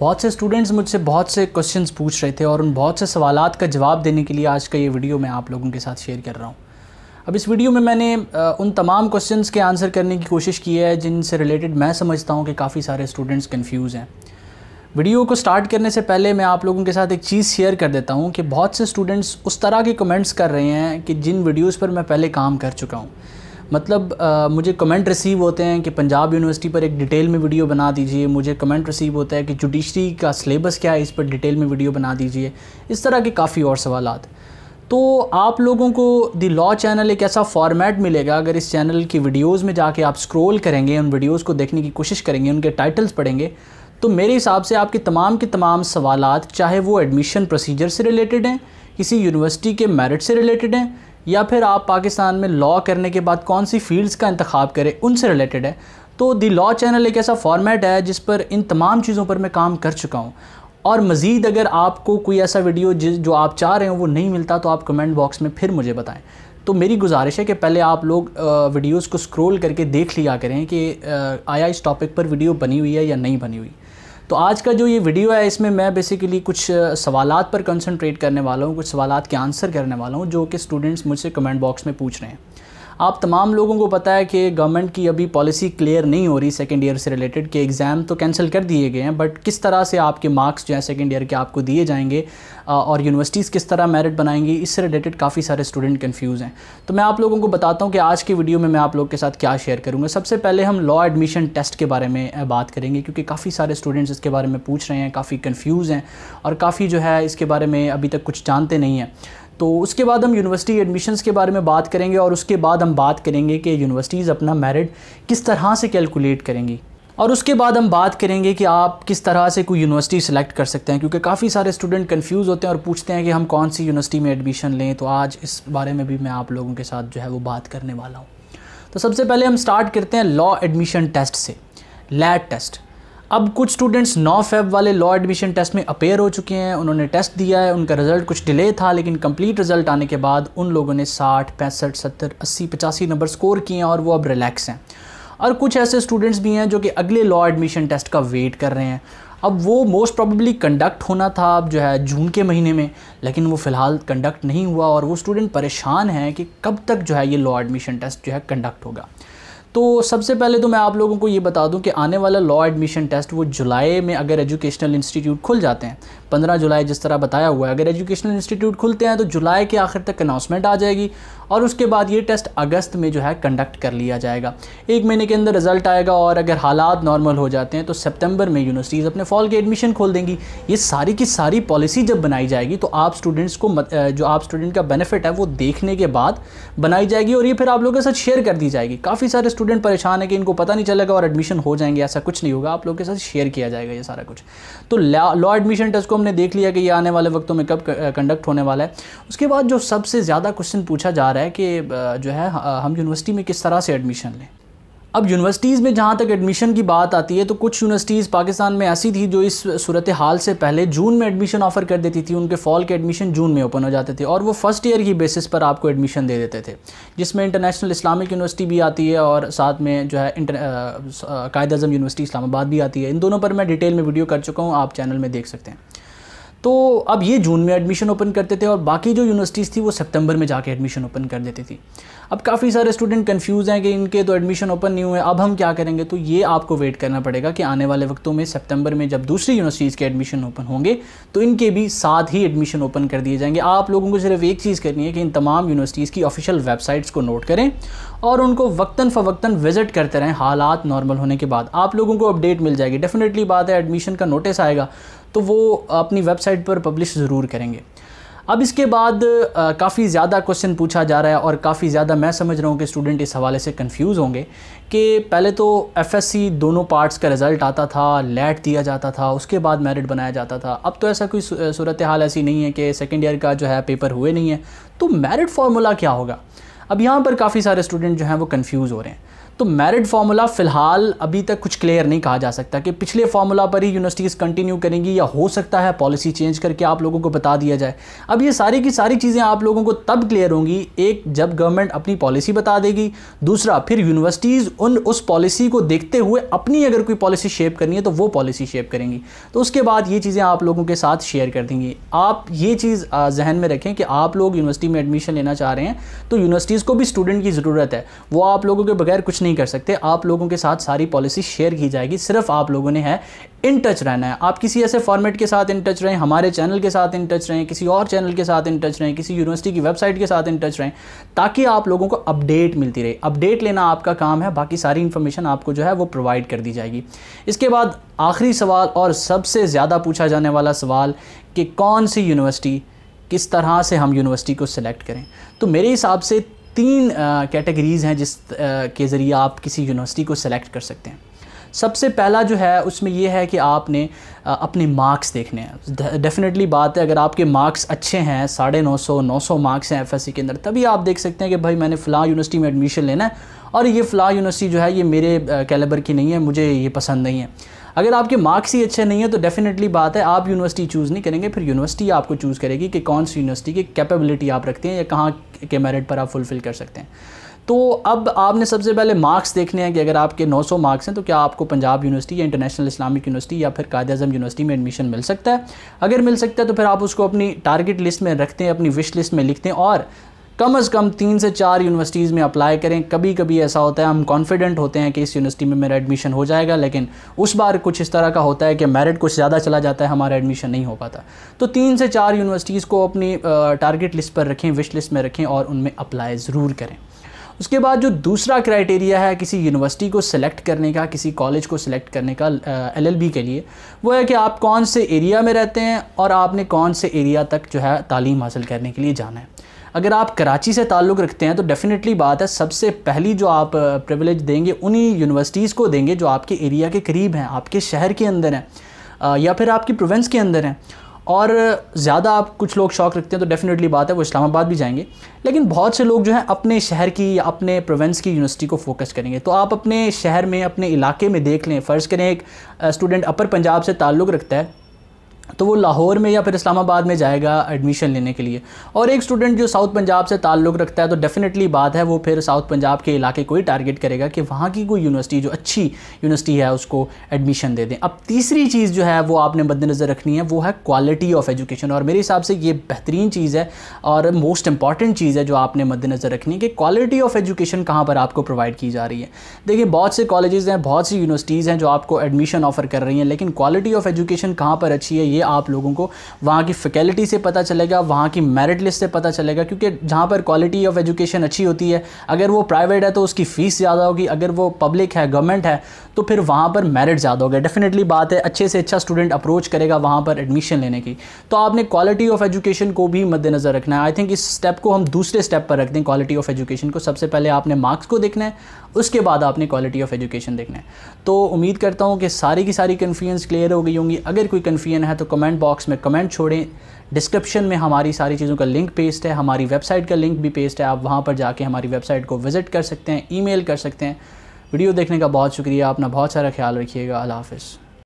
बहुत से स्टूडेंट्स मुझसे बहुत से क्वेश्चंस पूछ रहे थे और उन बहुत से सवाल का जवाब देने के लिए आज का ये वीडियो मैं आप लोगों के साथ शेयर कर रहा हूँ अब इस वीडियो में मैंने उन तमाम क्वेश्चंस के आंसर करने की कोशिश की है जिनसे रिलेटेड मैं समझता हूँ कि काफ़ी सारे स्टूडेंट्स कन्फ्यूज़ हैं वीडियो को स्टार्ट करने से पहले मैं आप लोगों के साथ एक चीज़ शेयर कर देता हूँ कि बहुत से स्टूडेंट्स उस तरह के कमेंट्स कर रहे हैं कि जिन वीडियोज़ पर मैं पहले काम कर चुका हूँ मतलब आ, मुझे कमेंट रिसीव होते हैं कि पंजाब यूनिवर्सिटी पर एक डिटेल में वीडियो बना दीजिए मुझे कमेंट रिसीव होता है कि जुडिशरी का सिलेबस क्या है इस पर डिटेल में वीडियो बना दीजिए इस तरह के काफ़ी और सवाल तो आप लोगों को दी लॉ चैनल एक ऐसा फॉर्मेट मिलेगा अगर इस चैनल की वीडियोस में जाके आप स्क्रॉल करेंगे उन वीडियोस को देखने की कोशिश करेंगे उनके टाइटल्स पढ़ेंगे तो मेरे हिसाब से आपके तमाम के तमाम सवालात चाहे वो एडमिशन प्रोसीजर से रिलेटेड हैं किसी यूनिवर्सिटी के मेरिट से रिलेटेड हैं या फिर आप पाकिस्तान में लॉ करने के बाद कौन सी फील्ड्स का इंतखब करें उनसे रिलेटेड है तो दी लॉ चैनल एक ऐसा फॉर्मेट है जिस पर इन तमाम चीज़ों पर मैं काम कर चुका हूँ और मज़ीद अगर आपको कोई ऐसा वीडियो जिस जो आप चाह रहे हो वो नहीं मिलता तो आप कमेंट बॉक्स में फिर मुझे बताएं तो मेरी गुजारिश है कि पहले आप लोग वीडियोस को स्क्रॉल करके देख लिया करें कि आया इस टॉपिक पर वीडियो बनी हुई है या नहीं बनी हुई तो आज का जो ये वीडियो है इसमें मैं बेसिकली कुछ सवाल पर कंसनट्रेट करने वाला हूँ कुछ सवाल के आंसर करने वाला हूँ जो कि स्टूडेंट्स मुझसे कमेंट बॉक्स में पूछ रहे हैं आप तमाम लोगों को पता है कि गवर्नमेंट की अभी पॉलिसी क्लियर नहीं हो रही सेकेंड ईयर से रिलेटेड कि एग्ज़ाम तो कैंसिल कर दिए गए हैं बट किस तरह से आपके मार्क्स जो हैं सेकेंड ईयर के आपको दिए जाएंगे और यूनिवर्सिटीज़ किस तरह मेरिट बनाएंगी इससे रिलेटेड काफ़ी सारे स्टूडेंट कन्फ्यूज़ हैं तो मैं आप लोगों को बताता हूँ कि आज की वीडियो में मैं आप लोग के साथ क्या शेयर करूँगा सबसे पहले हम लॉ एडमिशन टेस्ट के बारे में बात करेंगे क्योंकि काफ़ी सारे स्टूडेंट्स इसके बारे में पूछ रहे हैं काफ़ी कन्फ्यूज़ हैं और काफ़ी जो है इसके बारे में अभी तक कुछ जानते नहीं हैं तो उसके बाद हम यूनिवर्सिटी एडमिशन्स के बारे में बात करेंगे और उसके बाद हम बात करेंगे कि यूनिवर्सिटीज़ अपना मेरिट किस तरह से कैलकुलेट करेंगी और उसके बाद हम बात करेंगे कि आप किस तरह से कोई यूनिवर्सिटी सेलेक्ट कर सकते हैं क्योंकि काफ़ी सारे स्टूडेंट कंफ्यूज होते हैं और पूछते हैं कि हम कौन सी यूनिवर्सिटी में एडमिशन लें तो आज इस बारे में भी मैं आप लोगों के साथ जो है वो बात करने वाला हूँ तो सबसे पहले हम स्टार्ट करते हैं लॉ एडमिशन टेस्ट से लैट टेस्ट अब कुछ स्टूडेंट्स नौ फेब वाले लॉ एडमिशन टेस्ट में अपेयर हो चुके हैं उन्होंने टेस्ट दिया है उनका रिजल्ट कुछ डिले था लेकिन कंप्लीट रिजल्ट आने के बाद उन लोगों ने साठ पैंसठ सत्तर अस्सी पचासी नंबर स्कोर किए हैं और वो अब रिलैक्स हैं और कुछ ऐसे स्टूडेंट्स भी हैं जो कि अगले लॉ एडमिशन टेस्ट का वेट कर रहे हैं अब वो मोस्ट प्रॉबली कंडक्ट होना था अब जो है जून के महीने में लेकिन वो फ़िलहाल कंडक्ट नहीं हुआ और वो स्टूडेंट परेशान हैं कि कब तक जो है ये लॉ एडमिशन टेस्ट जो है कंडक्ट होगा तो सबसे पहले तो मैं आप लोगों को ये बता दूं कि आने वाला लॉ एडमिशन टेस्ट वो जुलाई में अगर एजुकेशनल इंस्टीट्यूट खुल जाते हैं 15 जुलाई जिस तरह बताया हुआ है अगर एजुकेशनल इंस्टीट्यूट खुलते हैं तो जुलाई के आखिर तक अनाउंसमेंट आ जाएगी और उसके बाद ये टेस्ट अगस्त में जो है कंडक्ट कर लिया जाएगा एक महीने के अंदर रिजल्ट आएगा और अगर हालात नॉर्मल हो जाते हैं तो सितंबर में यूनिवर्सिटीज़ अपने फॉल के एडमिशन खोल देंगी ये सारी की सारी पॉलिसी जब बनाई जाएगी तो आप स्टूडेंट्स को जो आप स्टूडेंट का बेनिफिट है वो देखने के बाद बनाई जाएगी और ये फिर आप लोगों के साथ शेयर कर दी जाएगी काफ़ी सारे स्टूडेंट परेशान है कि इनको पता नहीं चलेगा और एडमिशन हो जाएंगे ऐसा कुछ नहीं होगा आप लोगों के साथ शेयर किया जाएगा ये सारा कुछ तो लॉ एडमिशन टेस्ट को हमने देख लिया कि ये आने वाले वक्तों में कब कंडक्ट होने वाला है उसके बाद जो सबसे ज़्यादा क्वेश्चन पूछा जा रहा रहा है कि जो है हम यूनिवर्सिटी में किस तरह से एडमिशन लें अब यूनिवर्सिटीज़ में जहाँ तक एडमिशन की बात आती है तो कुछ यूनिवर्सिटीज़ पाकिस्तान में ऐसी थी जो इस सूरत हाल से पहले जून में एडमिशन ऑफ़र कर देती थी उनके फॉल के एडमिशन जून में ओपन हो जाते थे और वो फर्स्ट ईयर की बेसिस पर आपको एडमिशन दे देते थे जिसमें इंटरनेशनल इस्लामिक यूनिवर्सिटी भी आती है और साथ में जो है कायद अजम यूनिवर्सिटी इस्लामाबाद भी आती है इन दोनों पर मैं डिटेल में वीडियो कर चुका हूँ आप चैनल में देख सकते हैं तो अब ये जून में एडमिशन ओपन करते थे और बाकी जो यूनिवर्सिटीज़ थी वो सितंबर में जाके एडमिशन ओपन कर देती थी अब काफ़ी सारे स्टूडेंट कंफ्यूज हैं कि इनके तो एडमिशन ओपन नहीं हुए अब हम क्या करेंगे तो ये आपको वेट करना पड़ेगा कि आने वाले वक्तों में सितंबर में जब दूसरी यूनिवर्सिटीज़ के एडमिशन ओपन होंगे तो इनके भी साथ ही एडमिशन ओपन कर दिए जाएंगे आप लोगों को सिर्फ एक चीज़ करनी है कि इन तमाम यूनिवर्सिटीज़ की ऑफिशियल वेबसाइट्स को नोट करें और उनको वक्ता फ़वक्ता विज़िट करते रहें हालात नॉर्मल होने के बाद आप लोगों को अपडेट मिल जाएगी डेफिनेटली बात है एडमिशन का नोटिस आएगा तो वो अपनी वेबसाइट पर पब्लिश ज़रूर करेंगे अब इसके बाद काफ़ी ज़्यादा क्वेश्चन पूछा जा रहा है और काफ़ी ज़्यादा मैं समझ रहा हूँ कि स्टूडेंट इस हवाले से कंफ्यूज होंगे कि पहले तो एफएससी दोनों पार्ट्स का रिज़ल्ट आता था लेट दिया जाता था उसके बाद मेरिट बनाया जाता था अब तो ऐसा कोई सूरत हाल ऐसी नहीं है कि सेकेंड ईयर का जो है पेपर हुए नहीं है तो मेरिट फार्मूला क्या होगा अब यहाँ पर काफ़ी सारे स्टूडेंट जो हैं वो कन्फ्यूज़ हो रहे हैं तो मेरिट फार्मूला फ़िलहाल अभी तक कुछ क्लियर नहीं कहा जा सकता कि पिछले फार्मूला पर ही यूनिवर्सिटीज़ कंटिन्यू करेंगी या हो सकता है पॉलिसी चेंज करके आप लोगों को बता दिया जाए अब ये सारी की सारी चीज़ें आप लोगों को तब क्लियर होंगी एक जब गवर्नमेंट अपनी पॉलिसी बता देगी दूसरा फिर यूनिवर्सिटीज़ उन उस पॉलिसी को देखते हुए अपनी अगर कोई पॉलिसी शेप करनी है तो वो पॉलिसी शेप करेंगी तो उसके बाद ये चीज़ें आप लोगों के साथ शेयर कर देंगी आप ये चीज़ जहन में रखें कि आप लोग यूनिवर्सिटी में एडमिशन लेना चाह रहे हैं तो यूनिवर्सिटीज़ को भी स्टूडेंट की ज़रूरत है वो आप लोगों के बगैर कुछ नहीं कर सकते आप लोगों के साथ सारी पॉलिसी शेयर की जाएगी सिर्फ आप लोगों ने है इन टच रहना है आप किसी ऐसे फॉर्मेट के साथ इन टच रहें हमारे चैनल के साथ इन टच रहें किसी और चैनल के साथ इन टच रहें किसी यूनिवर्सिटी की वेबसाइट के साथ इन टच रहें ताकि आप लोगों को अपडेट मिलती रहे अपडेट लेना आपका काम है बाकी सारी इन्फॉर्मेशन आपको जो है वो प्रोवाइड कर दी जाएगी इसके बाद आखिरी सवाल और सबसे ज़्यादा पूछा जाने वाला सवाल कि कौन सी यूनिवर्सिटी किस तरह से हम यूनिवर्सिटी को सिलेक्ट करें तो मेरे हिसाब से तीन कैटेगरीज़ हैं जिस के ज़रिए आप किसी यूनिवर्सिटी को सेलेक्ट कर सकते हैं सबसे पहला जो है उसमें यह है कि आपने अपने मार्क्स देखने हैं डेफिनेटली बात है अगर आपके मार्क्स अच्छे हैं साढ़े नौ सौ नौ सौ मार्क्स हैं एफ के अंदर तभी आप देख सकते हैं कि भाई मैंने फ़िलहाल यूनिवर्सिटी में एडमिशन लेना है और ये फ़लाँ यूनिवर्सिटी जो है ये मेरे कैलेबर की नहीं है मुझे ये पसंद नहीं है अगर आपके मार्क्स ही अच्छे नहीं है तो डेफिनेटली बात है आप यूनिवर्सिटी चूज़ नहीं करेंगे फिर यूनिवर्सिटी आपको चूज़ करेगी कि कौन सी यूनिवर्सिटी की कैपेबिलिटी आप रखते हैं या कहाँ के मेरिट पर आप फुलफ़िल कर सकते हैं तो अब आपने सबसे पहले मार्क्स देखने हैं कि अगर आपके 900 मार्क्स हैं तो क्या आपको पंजाब यूनिवर्सिटी या इंटरनेशनल इस्लामिक यूनिवर्सिटी या फिर कायद अजम यूनिवर्सिटी में एडमिशन मिल सकता है अगर मिल सकता है तो फिर आप उसको अपनी टारगेट लिस्ट में रखते हैं अपनी विश लिस्ट में लिखते हैं और कम अज़ कम तीन से चार यूनिवर्सिटीज़ में अप्लाई करें कभी कभी ऐसा होता है हम कॉन्फिडेंट होते हैं कि इस यूनिवर्सिटी में मेरा एडमिशन हो जाएगा लेकिन उस बार कुछ इस तरह का होता है कि मेरिट कुछ ज़्यादा चला जाता है हमारा एडमिशन नहीं हो पाता तो तीन से चार यूनिवर्सिटीज़ को अपनी टारगेट लिस्ट पर रखें विश लिस्ट में रखें और उनमें अप्लाई ज़रूर करें उसके बाद जो दूसरा क्राइटेरिया है किसी यूनिवर्सिटी को सिलेक्ट करने का किसी कॉलेज को सिलेक्ट करने का एलएलबी के लिए वो है कि आप कौन से एरिया में रहते हैं और आपने कौन से एरिया तक जो है तालीम हासिल करने के लिए जाना है अगर आप कराची से ताल्लुक़ रखते हैं तो डेफ़िनेटली बात है सबसे पहली जो आप प्रिविलेज देंगे उन्हीं यूनिवर्सिटीज़ को देंगे जो आपके एरिया के करीब हैं आपके शहर के अंदर हैं या फिर आपकी प्रोवेंस के अंदर हैं और ज़्यादा आप कुछ लोग शौक रखते हैं तो डेफ़िनेटली बात है वो इस्लामाबाद भी जाएंगे लेकिन बहुत से लोग जो हैं अपने शहर की या अपने प्रोवेंस की यूनिवर्सिटी को फोकस करेंगे तो आप अपने शहर में अपने इलाके में देख लें फ़र्ज़ करें एक स्टूडेंट अपर पंजाब से ताल्लुक़ रखता है तो वो लाहौर में या फिर इस्लामाबाद में जाएगा एडमिशन लेने के लिए और एक स्टूडेंट जो साउथ पंजाब से ताल्लुक़ रखता है तो डेफ़िनेटली बात है वो फिर साउथ पंजाब के इलाके को ही टारगेट करेगा कि वहाँ की कोई यूनिवर्सिटी जो अच्छी यूनिवर्सिटी है उसको एडमिशन दे दें अब तीसरी चीज़ जो है वो आपने मद्दनज़र रखनी है वो है क्वालिटी ऑफ एजुकेशन और मेरे हिसाब से ये बेहतरीन चीज़ है और मोस्ट इंपॉर्टेंट चीज़ है जो आपने मद्दनज़र रखनी है कि क्वालिटी ऑफ एजुकेशन कहाँ पर आपको प्रोवाइड की जा रही है देखिए बहुत से कॉलेज़ हैं बहुत सी यूनिवर्सिटीज़ हैं जो आपको एडमिशन ऑफ़र कर रही हैं लेकिन क्वालिटी ऑफ एजुकेशन कहाँ पर अच्छी है ये आप लोगों को वहाँ की फैकल्टी से पता चलेगा वहाँ की मेरिट लिस्ट से पता चलेगा क्योंकि जहाँ पर क्वालिटी ऑफ एजुकेशन अच्छी होती है अगर वो प्राइवेट है तो उसकी फ़ीस ज़्यादा होगी अगर वो पब्लिक है गवर्नमेंट है तो फिर वहाँ पर मेरिट ज़्यादा होगा डेफिनेटली बात है अच्छे से अच्छा स्टूडेंट अप्रोच करेगा वहाँ पर एडमिशन लेने की तो आपने क्वालिटी ऑफ एजुकेशन को भी मद्देनज़र रखना है आई थिंक इस स्टेप को हम दूसरे स्टेप पर रख दें क्वालिटी ऑफ एजुकेशन को सबसे पहले आपने मार्क्स को देखना है उसके बाद आपने क्वालिटी ऑफ एजुकेशन देखना है तो उम्मीद करता हूँ कि सारी की सारी कन्फ्यूजन्स क्लियर हो गई होंगी अगर कोई कन्फ्यूजन है तो कमेंट बॉक्स में कमेंट छोड़ें डिस्क्रिप्शन में हमारी सारी चीज़ों का लिंक पेस्ट है हमारी वेबसाइट का लिंक भी पेस्ट है आप वहाँ पर जाके हमारी वेबसाइट को विज़िट कर सकते हैं ईमेल कर सकते हैं वीडियो देखने का बहुत शुक्रिया अपना बहुत सारा ख्याल रखिएगा अल्लाह हाफिज़